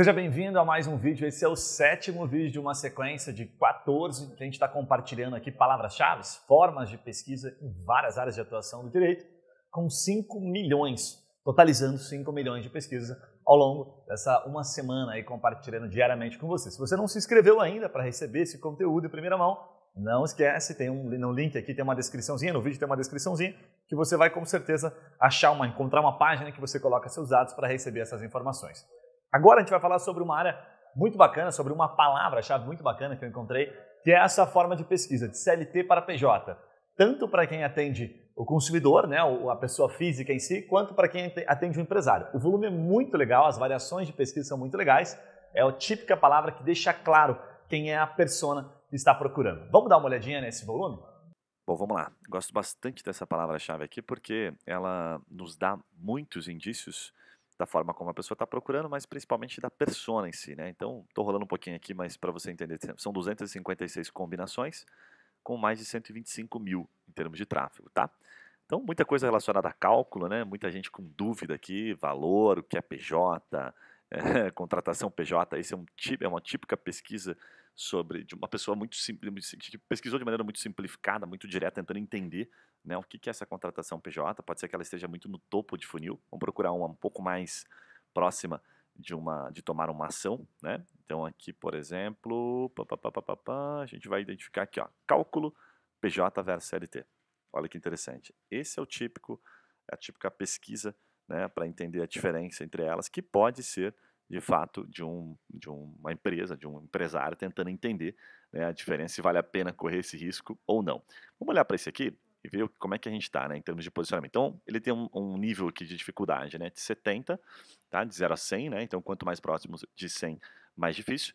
Seja bem-vindo a mais um vídeo. Esse é o sétimo vídeo de uma sequência de 14 que a gente está compartilhando aqui palavras-chave, formas de pesquisa em várias áreas de atuação do direito, com 5 milhões, totalizando 5 milhões de pesquisas ao longo dessa uma semana aí compartilhando diariamente com você. Se você não se inscreveu ainda para receber esse conteúdo em primeira mão, não esquece, tem um, um link aqui, tem uma descriçãozinha, no vídeo tem uma descriçãozinha, que você vai com certeza achar uma, encontrar uma página que você coloca seus dados para receber essas informações. Agora a gente vai falar sobre uma área muito bacana, sobre uma palavra-chave muito bacana que eu encontrei, que é essa forma de pesquisa, de CLT para PJ. Tanto para quem atende o consumidor, né, a pessoa física em si, quanto para quem atende o empresário. O volume é muito legal, as variações de pesquisa são muito legais. É a típica palavra que deixa claro quem é a persona que está procurando. Vamos dar uma olhadinha nesse volume? Bom, vamos lá. Gosto bastante dessa palavra-chave aqui porque ela nos dá muitos indícios da forma como a pessoa está procurando, mas principalmente da persona em si. Né? Então, estou rolando um pouquinho aqui, mas para você entender, são 256 combinações com mais de 125 mil em termos de tráfego. Tá? Então, muita coisa relacionada a cálculo, né? muita gente com dúvida aqui, valor, o que é PJ, é, eh, contratação PJ, esse é, um, é uma típica pesquisa sobre de uma pessoa muito simples, que pesquisou de maneira muito simplificada, muito direta, tentando entender né, o que, que é essa contratação PJ. Pode ser que ela esteja muito no topo de funil. Vamos procurar uma um pouco mais próxima de uma de tomar uma ação, né? Então aqui, por exemplo, pá, pá, pá, a gente vai identificar aqui, ó, cálculo PJ versus LT. Olha que interessante. Esse é o típico, é a típica pesquisa, né, para entender a diferença entre elas, que pode ser de fato, de, um, de uma empresa, de um empresário tentando entender né, a diferença se vale a pena correr esse risco ou não. Vamos olhar para esse aqui e ver como é que a gente está né, em termos de posicionamento. Então, ele tem um, um, nível aqui de dificuldade né, de 70, tá, de 0 a 100, né, então quanto mais próximo de 100, mais difícil.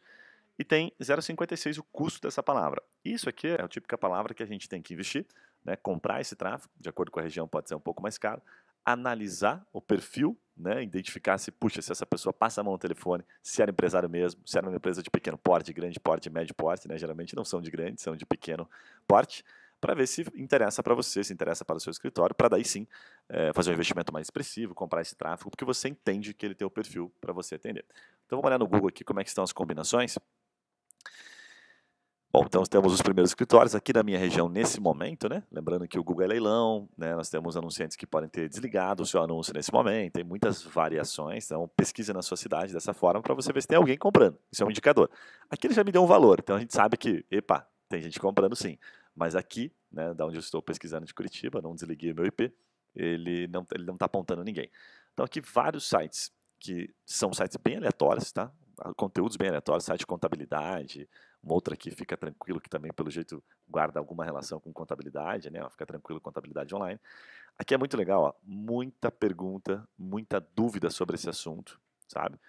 E tem 0,56 o custo dessa palavra. Isso aqui é a típica palavra que a gente tem que investir, né, comprar esse tráfego, de acordo com a região pode ser um pouco mais caro, analisar o perfil, né, identificar se, puxa, se essa pessoa passa a mão no telefone, se era empresário mesmo, se era uma empresa de pequeno porte, grande porte, médio porte, né, geralmente não são de grande, são de pequeno porte, para ver se interessa para você, se interessa para o seu escritório, para daí sim é, fazer um investimento mais expressivo, comprar esse tráfego, porque você entende que ele tem o perfil para você atender. Então vamos olhar no Google aqui como é que estão as combinações. Bom, então temos os primeiros escritórios aqui na minha região nesse momento, né? Lembrando que o Google é leilão, né? Nós temos anunciantes que podem ter desligado o seu anúncio nesse momento, tem muitas variações, então pesquisa na sua cidade dessa forma para você ver se tem alguém comprando. Isso é um indicador. Aqui ele já me deu um valor, então a gente sabe que, epa, tem gente comprando sim. Mas aqui, né, da onde eu estou pesquisando de Curitiba, não desliguei meu IP, ele não ele não está apontando ninguém. Então aqui vários sites que são sites bem aleatórios, tá? conteúdos bem aleatórios, site de contabilidade, uma outra que fica tranquilo, que também, pelo jeito, guarda alguma relação com contabilidade, né? Fica tranquilo contabilidade online. Aqui é muito legal, ó, muita pergunta, muita dúvida sobre esse assunto, sabe?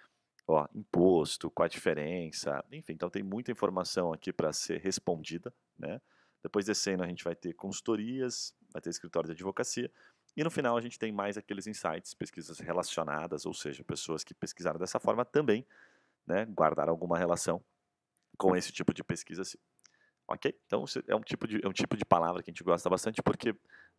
Ó, imposto, qual a diferença, enfim, então tem muita informação aqui para ser respondida, né? Depois descendo a gente vai ter consultorias, vai ter escritório de advocacia, e no final a gente tem mais aqueles insights, pesquisas relacionadas, ou seja, pessoas que pesquisaram dessa forma também né, guardar alguma relação com esse tipo de pesquisa. Assim. Ok? Então é um, tipo de, é um tipo de palavra que a gente gosta bastante porque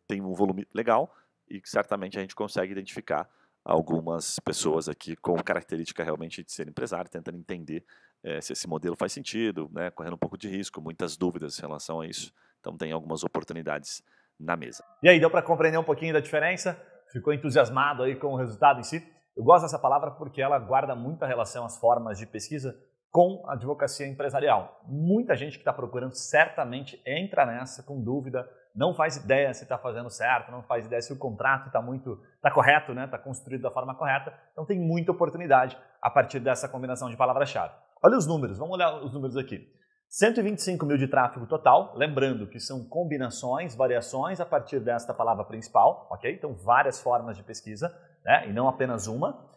tem um volume legal e certamente a gente consegue identificar algumas pessoas aqui com característica realmente de ser empresário, tentando entender é, se esse modelo faz sentido, né, correndo um pouco de risco, muitas dúvidas em relação a isso. Então tem algumas oportunidades na mesa. E aí, deu para compreender um pouquinho da diferença? Ficou entusiasmado aí com o resultado em si? Eu gosto dessa palavra porque ela guarda muita relação às formas de pesquisa com a advocacia empresarial. Muita gente que está procurando certamente entra nessa com dúvida, não faz ideia se está fazendo certo, não faz ideia se o contrato está muito, está correto, né? Está construído da forma correta. Então tem muita oportunidade a partir dessa combinação de palavras-chave. Olha os números, vamos olhar os números aqui. 125 mil de tráfego total, lembrando que são combinações, variações a partir desta palavra principal, ok? Então, várias formas de pesquisa, né? E não apenas uma.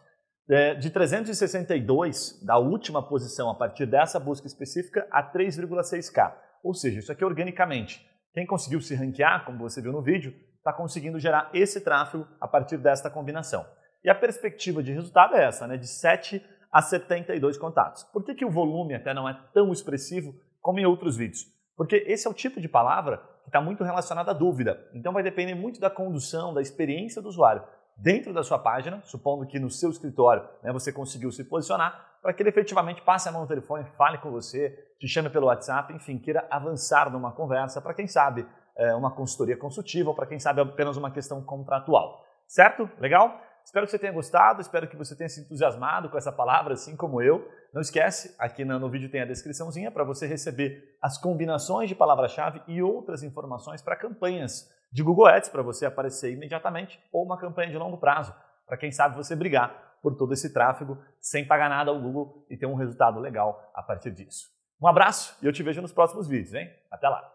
É, de 362, da última posição a partir dessa busca específica, a 3,6K. Ou seja, isso aqui é organicamente. Quem conseguiu se ranquear, como você viu no vídeo, está conseguindo gerar esse tráfego a partir desta combinação. E a perspectiva de resultado é essa, né? De 7 a 72 contatos. Por que, que o volume até não é tão expressivo como em outros vídeos? Porque esse é o tipo de palavra que está muito relacionada à dúvida. Então vai depender muito da condução, da experiência do usuário dentro da sua página, supondo que no seu escritório né, você conseguiu se posicionar, para que ele efetivamente passe a mão no telefone, fale com você, te chame pelo WhatsApp, enfim, queira avançar numa conversa, para quem sabe eh, uma consultoria consultiva, ou para quem sabe apenas uma questão contratual. Certo? Legal? Espero que você tenha gostado, espero que você tenha se entusiasmado com essa palavra, assim como eu. Não esquece, aqui no vídeo tem a descriçãozinha para você receber as combinações de palavra-chave e outras informações para campanhas de Google Ads para você aparecer imediatamente ou uma campanha de longo prazo, para quem sabe você brigar por todo esse tráfego sem pagar nada ao Google e ter um resultado legal a partir disso. Um abraço e eu te vejo nos próximos vídeos, hein? Até lá!